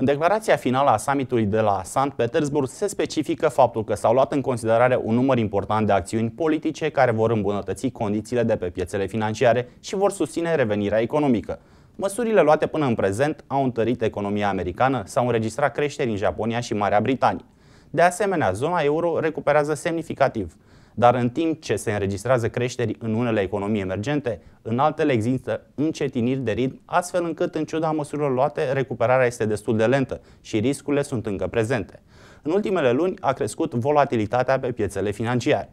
În declarația finală a summitului de la St. Petersburg se specifică faptul că s-au luat în considerare un număr important de acțiuni politice care vor îmbunătăți condițiile de pe piețele financiare și vor susține revenirea economică. Măsurile luate până în prezent au întărit economia americană, s-au înregistrat creșteri în Japonia și Marea Britanie. De asemenea, zona euro recuperează semnificativ – dar în timp ce se înregistrează creșteri în unele economii emergente, în altele există încetiniri de ritm, astfel încât, în ciuda măsurilor luate, recuperarea este destul de lentă și riscurile sunt încă prezente. În ultimele luni a crescut volatilitatea pe piețele financiare.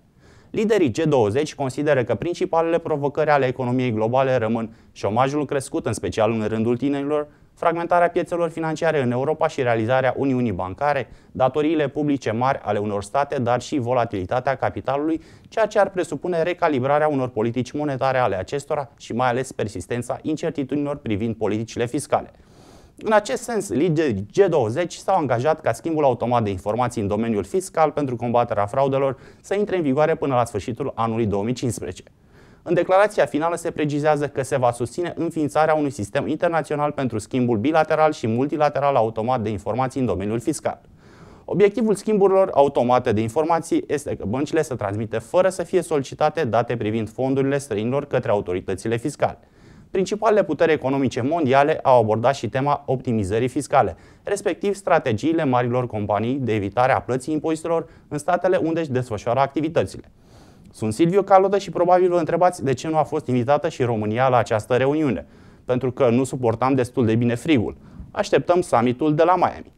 Liderii G20 consideră că principalele provocări ale economiei globale rămân șomajul crescut, în special în rândul tinerilor, fragmentarea piețelor financiare în Europa și realizarea Uniunii Bancare, datoriile publice mari ale unor state, dar și volatilitatea capitalului, ceea ce ar presupune recalibrarea unor politici monetare ale acestora și mai ales persistența incertitudinilor privind politicile fiscale. În acest sens, liderii G20 s-au angajat ca schimbul automat de informații în domeniul fiscal pentru combaterea fraudelor să intre în vigoare până la sfârșitul anului 2015. În declarația finală se precizează că se va susține înființarea unui sistem internațional pentru schimbul bilateral și multilateral automat de informații în domeniul fiscal. Obiectivul schimburilor automate de informații este că băncile să transmită fără să fie solicitate date privind fondurile străinilor către autoritățile fiscale. Principalele puteri economice mondiale au abordat și tema optimizării fiscale, respectiv strategiile marilor companii de evitare a plății impozitelor în statele unde își desfășoară activitățile. Sunt Silviu Calodă și probabil vă întrebați de ce nu a fost invitată și România la această reuniune. Pentru că nu suportam destul de bine frigul. Așteptăm summitul de la Miami.